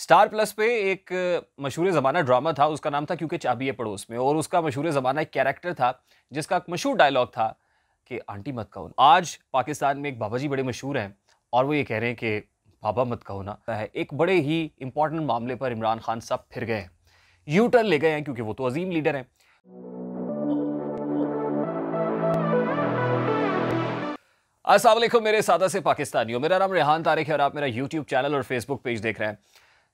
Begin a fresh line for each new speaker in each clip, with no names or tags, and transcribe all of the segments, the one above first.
star plus पे एक मशहूर ज़माना ड्रामा था उसका नाम था क्योंकि चाबी है पड़ोस में और उसका मशहूर ज़माना एक कैरेक्टर था जिसका एक मशहूर डायलॉग था कि आंटी मत कहो आज पाकिस्तान में एक बाबा जी बड़े मशहूर हैं और वो ये कह रहे हैं कि बाबा मत कहो ना है एक बड़े ही इंपॉर्टेंट मामले पर इमरान खान साहब फिर गए हैं यू टर्न ले गए हैं क्योंकि वो तो अजीम लीडर हैं असल मेरे सादा से पाकिस्तानियों मेरा नाम रेहान तारिक है और आप मेरा यूट्यूब चैनल और फेसबुक पेज देख रहे हैं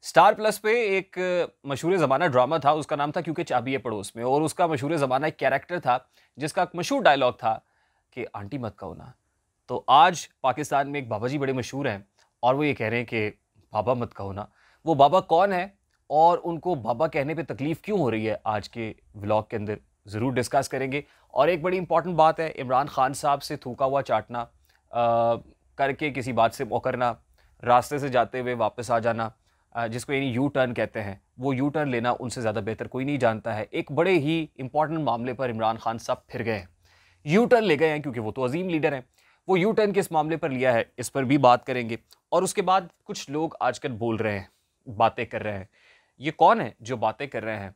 स्टार प्लस पे एक मशहूर ज़माना ड्रामा था उसका नाम था क्योंकि चाबी है पड़ोस में और उसका मशहूर ज़माना एक कैरेक्टर था जिसका एक मशहूर डायलॉग था कि आंटी मत कहो ना तो आज पाकिस्तान में एक बाबा जी बड़े मशहूर हैं और वो ये कह रहे हैं कि बाबा मत कहो ना वो बाबा कौन है और उनको बाबा कहने पर तकलीफ़ क्यों हो रही है आज के ब्लॉग के अंदर ज़रूर डिस्कस करेंगे और एक बड़ी इंपॉर्टेंट बात है इमरान खान साहब से थूका हुआ चाटना आ, करके किसी बात से मोकरना रास्ते से जाते हुए वापस आ जाना जिसको यानी यू टर्न कहते हैं वो यू टर्न लेना उनसे ज़्यादा बेहतर कोई नहीं जानता है एक बड़े ही इंपॉर्टेंट मामले पर इमरान खान साहब फिर गए हैं यू टर्न ले गए हैं क्योंकि वो तो अजीम लीडर हैं वो यू टर्न किस मामले पर लिया है इस पर भी बात करेंगे और उसके बाद कुछ लोग आजकल बोल रहे हैं बातें कर रहे हैं ये कौन है जो बातें कर रहे हैं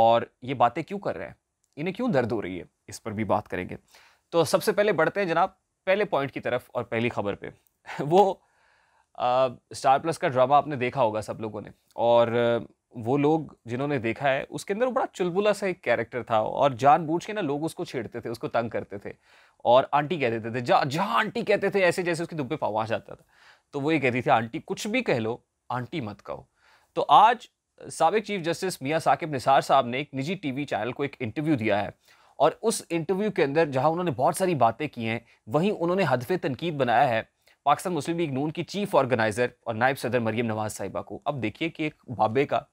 और ये बातें क्यों कर रहे हैं इन्हें क्यों दर्द हो रही है इस पर भी बात करेंगे तो सबसे पहले बढ़ते हैं जनाब पहले पॉइंट की तरफ और पहली खबर पे वो स्टार प्लस का ड्रामा आपने देखा होगा सब लोगों ने और वो लोग जिन्होंने देखा है उसके अंदर बड़ा चुलबुला सा एक कैरेक्टर था और जानबूझ के ना लोग उसको छेड़ते थे उसको तंग करते थे और आंटी कह देते थे जहाँ जहाँ आंटी कहते थे ऐसे जैसे उसकी दुब्बे पवास जाता था तो वो ये कहती थी आंटी कुछ भी कह लो आंटी मत कहो तो आज सबक चीफ जस्टिस मियाँ साकिब निसार साहब ने एक निजी टीवी चैनल को एक इंटरव्यू दिया है और उस इंटरव्यू के अंदर जहाँ उन्होंने बहुत सारी बातें की हैं वहीं उन्होंने हदफ तनकीद बनाया है पाकिस्तान मुस्लिम लीग नून की चीफ ऑर्गेनाइजर और नायब सदर मरीम नवाज साहिबा को अब देखिए कि एक बाबे का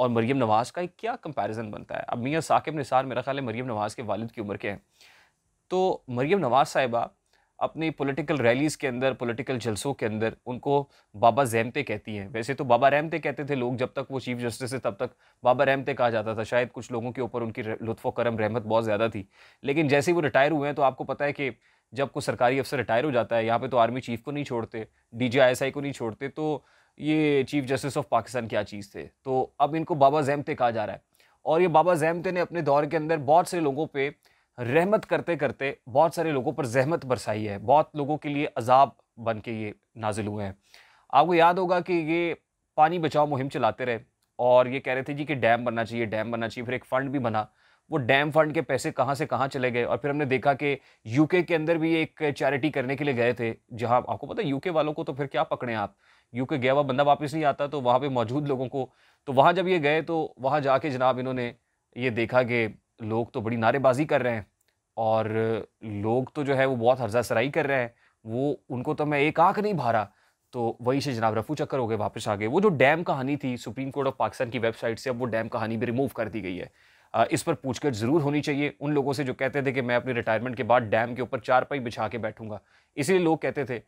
और मरीम नवाज़ का एक क्या कंपैरिजन बनता है अब मियाँ साकिब निसार मेरा ख्याल है मरीम नवाज़ के वालिद की उम्र के हैं तो मरीम नवाज़ साहिबा अपनी पॉलिटिकल रैलीज़ के अंदर पॉलिटिकल जलसों के अंदर उनको बाबा जैमते कहती हैं वैसे तो बाबा रहमते कहते थे लोग जब तक वो चीफ जस्टिस थे तब तक बाबा रहमते कहा जाता था शायद कुछ लोगों के ऊपर उनकी लुत्फ़ करम रहमत बहुत ज़्यादा थी लेकिन जैसे वो रिटायर हुए हैं तो आपको पता है कि जब कोई सरकारी अफसर रिटायर हो जाता है यहाँ पे तो आर्मी चीफ को नहीं छोड़ते डी को नहीं छोड़ते तो ये चीफ जस्टिस ऑफ पाकिस्तान क्या चीज़ थे तो अब इनको बाबा जैमते कहा जा रहा है और ये बाबा जैमते ने अपने दौर के अंदर बहुत से लोगों पर रहमत करते करते बहुत सारे लोगों पर जहमत बरसाई है बहुत लोगों के लिए अजाब बन के ये नाजिल हुए हैं आपको याद होगा कि ये पानी बचाओ मुहिम चलाते रहे और ये कह रहे थे जी कि डैम बनना चाहिए डैम बनना चाहिए फिर एक फ़ंड भी बना वो डैम फंड के पैसे कहाँ से कहाँ चले गए और फिर हमने देखा कि यूके के अंदर भी एक चैरिटी करने के लिए गए थे जहाँ आपको पता है यूके वालों को तो फिर क्या पकड़े आप यूके गया हुआ बंदा वापस नहीं आता तो वहाँ पर मौजूद लोगों को तो वहाँ जब ये गए तो वहाँ जाके जनाब इन्होंने ये देखा कि लोग तो बड़ी नारेबाजी कर रहे हैं और लोग तो जो है वो बहुत हर्जा सराई कर रहे हैं वो उनको तो मैं एक आँख नहीं भारा तो वहीं से जनाब रफू चक्कर हो गए वापस आ गए वो जो डैम कहानी थी सुप्रीम कोर्ट ऑफ पाकिस्तान की वेबसाइट से अब वो डैम कहानी भी रिमूव कर दी गई है इस पर पूछकर ज़रूर होनी चाहिए उन लोगों से जो कहते थे कि मैं अपनी रिटायरमेंट के बाद डैम के ऊपर चार पाई बिछा के बैठूंगा इसीलिए लोग कहते थे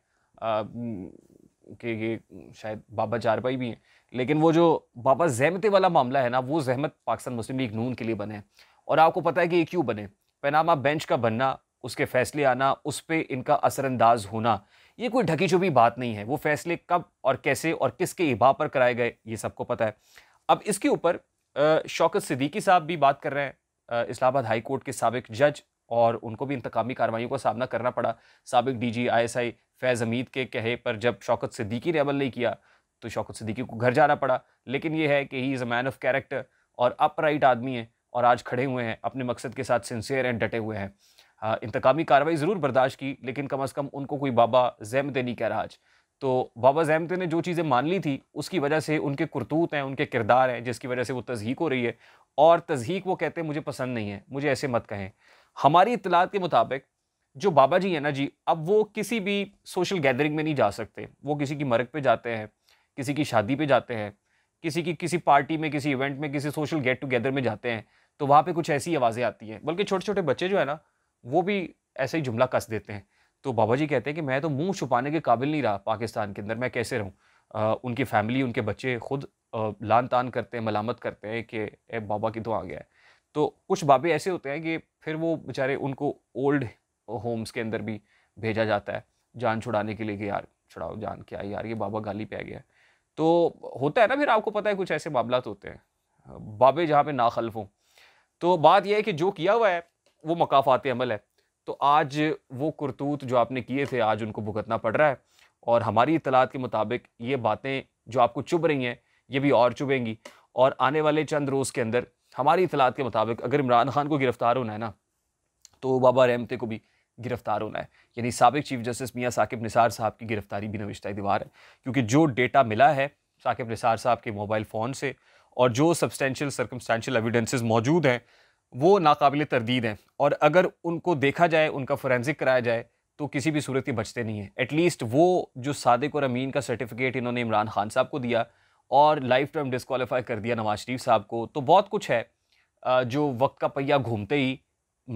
कि ये शायद बाबा चारपाई भी हैं लेकिन वो जो बाबा जहमते वाला मामला है ना वो जहमत पाकिस्तान मुस्लिम लीग नून के लिए बने हैं और आपको पता है कि ये क्यों बने पैनामा बेंच का बनना उसके फैसले आना उस पर इनका असरअंदाज होना ये कोई ढकी छुपी बात नहीं है वो फैसले कब और कैसे और किसके इबा पर कराए गए ये सबको पता है अब इसके ऊपर शौकत सिद्दीकी साहब भी बात कर रहे हैं इस्लामाबाद हाई कोर्ट के सबक जज और उनको भी इंतकामी कार्रवाई का सामना करना पड़ा सबक D G I S I Faiz Hameed के कहे पर जब शौकत सिद्दीकी ने अमल नहीं किया तो शौकत सिद्दीकी को घर जाना पड़ा लेकिन ये है कि he is a man of character और अपराइट आदमी है और आज खड़े हुए हैं अपने मकसद के साथ सिंसियर एंड डटे हुए हैं हाँ, इंतकामी कार्रवाई ज़रूर बर्दाश्त की लेकिन कम अज़ कम उनको कोई बाबा जैमदे नहीं कह रहा आज तो बाबा जैमते ने जो चीज़ें मान ली थी उसकी वजह से उनके करतूत हैं उनके किरदार हैं जिसकी वजह से वो तजहीक हो रही है और तजहीक वो कहते हैं मुझे पसंद नहीं है मुझे ऐसे मत कहें हमारी इतलात के मुताबिक जो बाबा जी हैं ना जी अब वो किसी भी सोशल गैदरिंग में नहीं जा सकते वो किसी की मरग पे जाते हैं किसी की शादी पे जाते हैं किसी की किसी पार्टी में किसी इवेंट में किसी सोशल गेट टुगेदर में जाते हैं तो वहाँ पे कुछ ऐसी आवाज़ें आती हैं बल्कि छोटे छोटे बच्चे जो है ना वो भी ऐसे ही जुमला कस देते हैं तो बाबा जी कहते हैं कि मैं तो मुंह छुपाने के काबिल नहीं रहा पाकिस्तान के अंदर मैं कैसे रहूँ उनकी फैमिली उनके बच्चे खुद लान तान करते हैं मलामत करते हैं कि ए बाबा की तो आ गया है तो कुछ बाबे ऐसे होते हैं कि फिर वो बेचारे उनको ओल्ड होम्स के अंदर भी भेजा जाता है जान छुड़ाने के लिए कि यार छुड़ाओ जान क्या यार ये बाबा गाली पे आ गया तो होता है ना फिर आपको पता है कुछ ऐसे मामला होते हैं बाबे जहाँ पे नाखल्फ हों तो बात यह है कि जो किया हुआ है वो मकाफात अमल है तो आज वो करतूत जो आपने किए थे आज उनको भुगतना पड़ रहा है और हमारी इतलात के मुताबिक ये बातें जो आपको चुभ रही हैं ये भी और चुभेंगी और आने वाले चंद रोज़ के अंदर हमारी इतलात के मुताबिक अगर इमरान खान को गिरफ़्तार होना है ना तो बाबा रहमते को भी गिरफ्तार होना है यानी सबक चीफ जस्टिस मियाँ साकिब निसार साहब की गिरफ्तारी भी नविश्ता दीवार है क्योंकि जो डेटा मिला है साकिब निसार साहब के मोबाइल फ़ोन से और जो सब्सटेंशियल सर्कमस्टांशियल एविडेंसेस मौजूद हैं वो नाकबिल तरदीद हैं और अगर उनको देखा जाए उनका फोरेंसिक कराया जाए तो किसी भी सूरत ही बचते नहीं है एटलीस्ट वो जो सादिक और अमीन का सर्टिफिकेट इन्होंने इमरान खान साहब को दिया और लाइफ टर्म डिसकॉलीफाई कर दिया नवाज शरीफ साहब को तो बहुत कुछ है जो वक्त का पहिया घूमते ही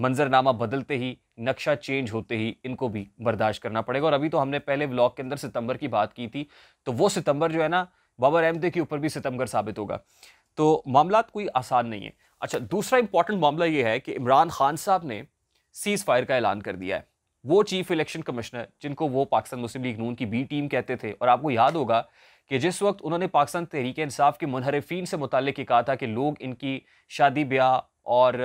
मंजरनामा बदलते ही नक्शा चेंज होते ही इनको भी बर्दाश्त करना पड़ेगा और अभी तो हमने पहले ब्लॉक के अंदर सितंबर की बात की थी तो वो सितंबर जो है ना बाबर अहमदे के ऊपर भी सितंबर साबित होगा तो मामला कोई आसान नहीं है अच्छा दूसरा इंपॉर्टेंट मामला ये है कि इमरान खान साहब ने सीज़ फायर का ऐलान कर दिया है वो चीफ इलेक्शन कमिश्नर जिनको वो पाकिस्तान मुस्लिम लीग नून की बी टीम कहते थे और आपको याद होगा कि जिस वक्त उन्होंने पाकिस्तान तहरीक इंसाफ के मुनहरफिन से मुतल ये कहा था कि लोग इनकी शादी ब्याह और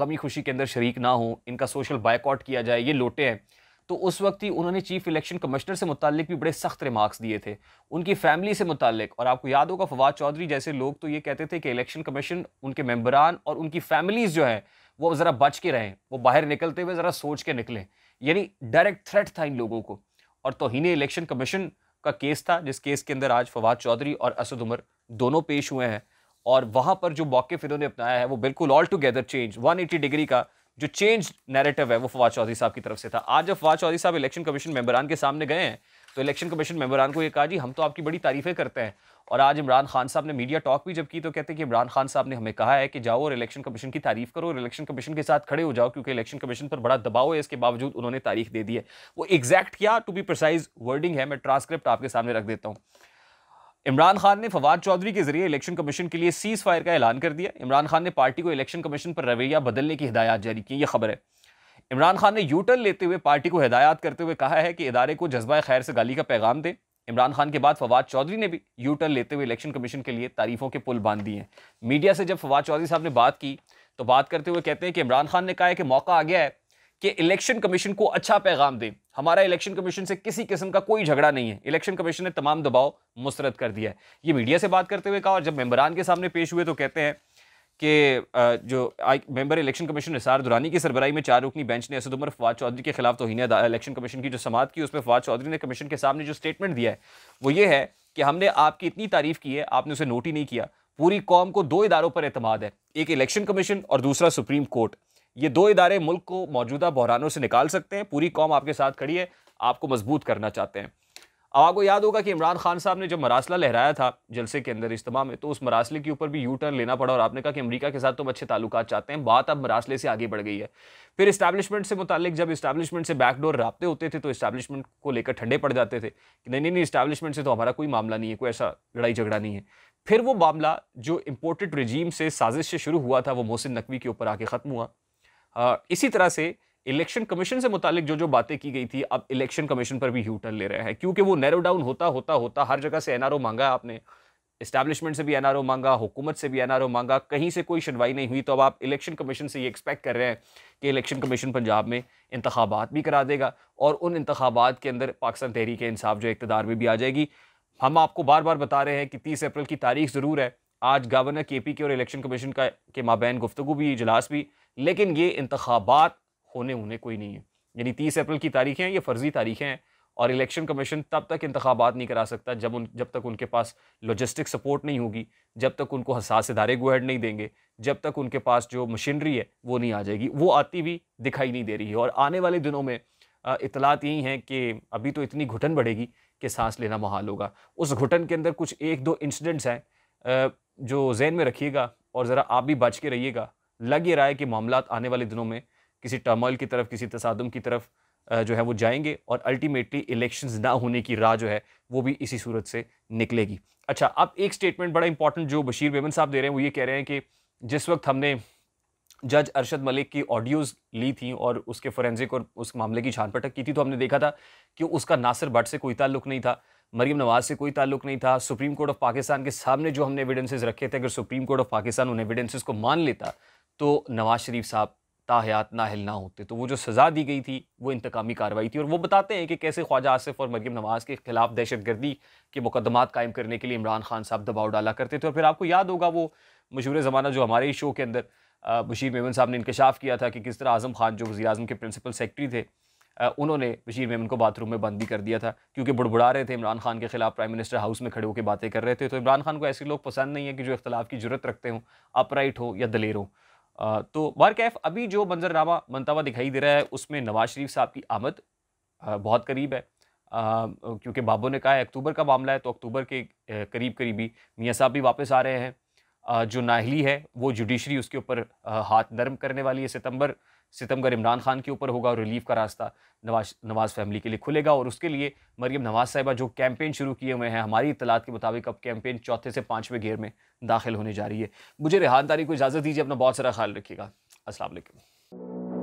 गमी खुशी के अंदर शरीक ना हो इनका सोशल बाइकआउट किया जाए ये लोटे हैं तो उस वक्त ही उन्होंने चीफ इलेक्शन कमिश्नर से मुतलिक भी बड़े सख्त रिमार्क्स दिए थे उनकी फैमिली से मुतलिक और आपको याद होगा फवाद चौधरी जैसे लोग तो ये कहते थे कि इलेक्शन कमीशन उनके मेम्बरान और उनकी फैमिलीज़ जो हैं वो ज़रा बच के रहें वो बाहर निकलते हुए ज़रा सोच के निकलें यानी डायरेक्ट थ्रेट था इन लोगों को और तोहनी इलेक्शन कमीशन का केस था जिस केस के अंदर आज फवाद चौधरी और असद उमर दोनों पेश हुए हैं और वहाँ पर जो मौक़ इन्होंने अपनाया है वो बिल्कुल ऑल टुगेदर चेंज 180 डिग्री का जो चेंज नैरेटिव है वो फवाद चौधरी साहब की तरफ से था आज जब फवाद चौधरी साहब इलेक्शन कमीशन मेबरान के सामने गए हैं तो इलेक्शन कमीशन मेम्बरान को ये कहा जी हम तो आपकी बड़ी तारीफें करते हैं और आज इमरान खान साहब ने मीडिया टॉक भी जब की तो कहते हैं कि इमरान खान साहब ने हमें कहा है कि जाओ और इलेक्शन कमीशन की तारीफ करो और इलेक्शन कमीशन के साथ खड़े हो जाओ क्योंकि इलेक्शन कमीशन पर बड़ा दबाव है इसके बावजूद उन्होंने तारीख दे दी है वो एग्जैक्ट क्या टू बी प्रिसाइज वर्डिंग है मैं ट्रांसक्रिप्ट आपके सामने रख देता हूँ इमरान खान ने फवाद चौधरी के जरिए इलेक्शन कमीशन के लिए सीज फायर का ऐलान कर दिया इमरान खान ने पार्टी को इलेक्शन कमीशन पर रवैया बदलने की हिदायत जारी की यह खबर है इमरान खान ने यूटर्न लेते हुए पार्टी को हिदायत करते हुए कहा है कि इदारे को जज्बा खैर से गाली का पैगाम दें इमरान खान के बाद फवाद चौधरी ने भी यूटर्न लेते हुए इलेक्शन कमीशन के लिए तारीफों के पुल बांध दिए हैं मीडिया से जब फवाद चौधरी साहब ने बात की तो बात करते हुए कहते हैं कि इमरान खान ने कहा है कि मौका आ गया है कि इलेक्शन कमीशन को अच्छा पैगाम दें हमारा इलेक्शन कमीशन से किसी किस्म का कोई झगड़ा नहीं है इलेक्शन कमीशन ने तमाम दबाव मुस्रद कर दिया है ये मीडिया से बात करते हुए कहा और जब मेम्बरान के सामने पेश हुए तो कहते हैं कि जो member election commission Nisar Durrani की सरबराई में चार रुकनी बेंच ने असद उमर फवाद चौधरी के खिलाफ तोहनी इलेक्शन कमीशन की जो समात की उसमें फवाद चौधरी ने कमीशन के सामने जो स्टेटमेंट दिया है वो ये है कि हमने आपकी इतनी तारीफ की है आपने उसे नोट ही नहीं किया पूरी कौम को दो इदारों पर अतमाद है एक इलेक्शन कमीशन और दूसरा सुप्रीम कोर्ट ये दो इदारे मुल्क को मौजूदा बहरानों से निकाल सकते हैं पूरी कौम आपके साथ खड़ी है आपको मजबूत करना चाहते हैं अब आपको याद होगा कि इमरान खान साहब ने जब मरासला लहराया था जलसे के अंदर इज्तम में तो उस मरासले के ऊपर भी यू टर्न लेना पड़ा और आपने कहा कि अमरीका के साथ तो अच्छे ताल्लुक चाहते हैं बात अब मरासले से आगे बढ़ गई है फिर इस्टेब्लिशमेंट से मुतल जब इस्टेब्लिशमेंट से बैकडोर रबते होते थे तो इस्टेब्लिशमेंट को लेकर ठंडे पड़ जाते थे कि नहीं नहीं नहीं इस्टेब्लिशमेंट से तो हमारा कोई मामला नहीं है कोई ऐसा लड़ाई झगड़ा नहीं है फिर वो मामला जो इम्पोर्टेड रजीम से साजिश से शुरू हुआ था वो मोहसिन नकवी के ऊपर आके ख़त्म हुआ इसी तरह से इलेक्शन कमीशन से मुतालिक जो जो बातें की गई थी अब इलेक्शन कमीशन पर भी यू टर्न ले रहे हैं क्योंकि वो नैरो डाउन होता होता होता हर जगह से एनआरओ मांगा आपने इस्टेब्लिशमेंट से भी एनआरओ मांगा हुकूमत से भी एनआरओ मांगा कहीं से कोई सुनवाई नहीं हुई तो अब आप इलेक्शन कमीशन से ये एक्सपेक्ट कर रहे हैं कि इलेक्शन कमीशन पंजाब में इंतबात भी करा देगा और उन इंतबात के अंदर पाकिस्तान तहरीक इंसाफ जो इकतदार में भी आ जाएगी हम आपको बार बार बता रहे हैं कि तीस अप्रैल की तारीख ज़रूर है आज गवर्नर के पी के और इलेक्शन कमीशन का के माबेन गुफ्तु भी इजलास भी लेकिन ये इंतबात होने होने कोई नहीं है यानी तीस अप्रैल की तारीखें हैं ये फ़र्जी तारीखें हैं और इलेक्शन कमीशन तब तक इंतबात नहीं करा सकता जब उन जब तक उनके पास लॉजिस्टिक सपोर्ट नहीं होगी जब तक उनको हसास इधारे गोहड नहीं देंगे जब तक उनके पास जो मशीनरी है वो नहीं आ जाएगी वो आती भी दिखाई नहीं दे रही है और आने वाले दिनों में इतलात यही हैं कि अभी तो इतनी घुटन बढ़ेगी कि सांस लेना महाल होगा उस घुटन के अंदर कुछ एक दो इंसिडेंट्स हैं जो जहन में रखिएगा और ज़रा आप भी बच के रहिएगा लग ये रहा है कि मामला आने वाले दिनों में किसी टर्मल की तरफ किसी तसादम की तरफ जो है वो जाएंगे और अल्टीमेटली इलेक्शंस ना होने की राह जो है वो भी इसी सूरत से निकलेगी अच्छा अब एक स्टेटमेंट बड़ा इंपॉर्टेंट जो बशीर बेमन साहब दे रहे हैं वो ये कह रहे हैं कि जिस वक्त हमने जज अरशद मलिक की ऑडियोज़ ली थी और उसके फोरेंसिक और उस मामले की छानपटक की थी तो हमने देखा था कि उसका नासिर भट्ट से कोई ताल्लुक नहीं था मरीम नवाज से कोई ताल्लुक नहीं था सुप्रीम कोर्ट ऑफ पाकिस्तान के सामने जो हमने एविडेंसेज रखे थे अगर सुप्रीम कोर्ट ऑफ पाकिस्तान उन एविडेंसेज को मान लेता तो नवाज शरीफ साहब ताहयात नाहल ना होते तो वो जो सज़ा दी गई थी वो इंतकामी कार्रवाई थी और वो बताते हैं कि कैसे ख्वाजा आसिफ और मरीम नवाज के खिलाफ दहशत गर्दी के मुकदमा कायम करने के लिए इमरान खान साहब दबाव डाला करते थे और फिर आपको याद होगा वो मशहूर ज़माना जो हमारे ही शो के अंदर बशीर मेमन साहब ने इंकशाफ किया था कि किस तरह आज़म खान जो वजी अजम के प्रिंसिपल सेक्रेटरी थे उन्होंने बशीर मेमन को बाथरूम में बंदी कर दिया था क्योंकि बुड़बुड़ा रहे थे इमरान खान के खिलाफ प्राइम मिनिस्टर हाउस में खड़े होकर बातें कर रहे थे तो इमरान खान को ऐसे लोग पसंद नहीं है कि जो इख्तलाफ की जरूरत रखते हों अपराइट हो या दलेर हो तो बार कैफ अभी जो मंजरनामा बनता हुआ दिखाई दे रहा है उसमें नवाज शरीफ साहब की आमद बहुत करीब है क्योंकि बाबू ने कहा है अक्टूबर का मामला है तो अक्टूबर के करीब करीबी मियाँ साहब भी वापस आ रहे हैं जो नाहली है वो जुडिशरी उसके ऊपर हाथ नरम करने वाली है सितंबर सितंबर इमरान खान के ऊपर होगा और रिलीफ का रास्ता नवाज नवाज फैमिली के लिए खुलेगा और उसके लिए मरीम नवाज साहिबा जो कैंपेन शुरू किए हुए हैं हमारी इतलात के मुताबिक अब कैंपेन चौथे से पाँचवें गेयर में दाखिल होने जा रही है मुझे रिहानदारी को इजाज़त दीजिए अपना बहुत सारा ख्याल रखिएगा असल